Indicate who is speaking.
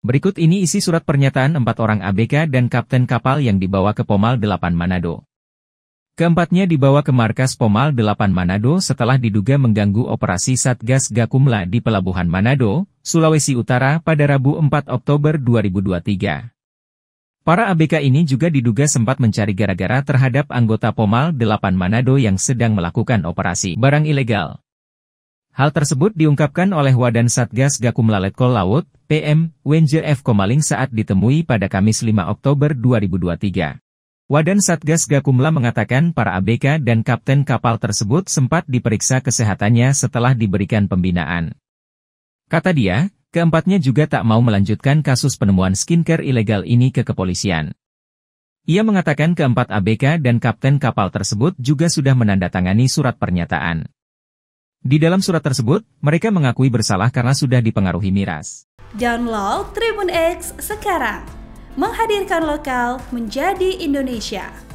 Speaker 1: Berikut ini isi surat pernyataan empat orang ABK dan kapten kapal yang dibawa ke Pomal 8 Manado. Keempatnya dibawa ke markas Pomal 8 Manado setelah diduga mengganggu operasi Satgas Gakumla di Pelabuhan Manado, Sulawesi Utara pada Rabu 4 Oktober 2023. Para ABK ini juga diduga sempat mencari gara-gara terhadap anggota Pomal 8 Manado yang sedang melakukan operasi barang ilegal. Hal tersebut diungkapkan oleh Wadan Satgas Gakumla Letkol Laut, PM, Wenje F. Komaling saat ditemui pada Kamis 5 Oktober 2023. Wadan Satgas Gakumla mengatakan para ABK dan kapten kapal tersebut sempat diperiksa kesehatannya setelah diberikan pembinaan. Kata dia, keempatnya juga tak mau melanjutkan kasus penemuan skincare ilegal ini ke kepolisian. Ia mengatakan keempat ABK dan kapten kapal tersebut juga sudah menandatangani surat pernyataan. Di dalam surat tersebut, mereka mengakui bersalah karena sudah dipengaruhi miras.
Speaker 2: Download Tribun X sekarang, menghadirkan lokal menjadi Indonesia.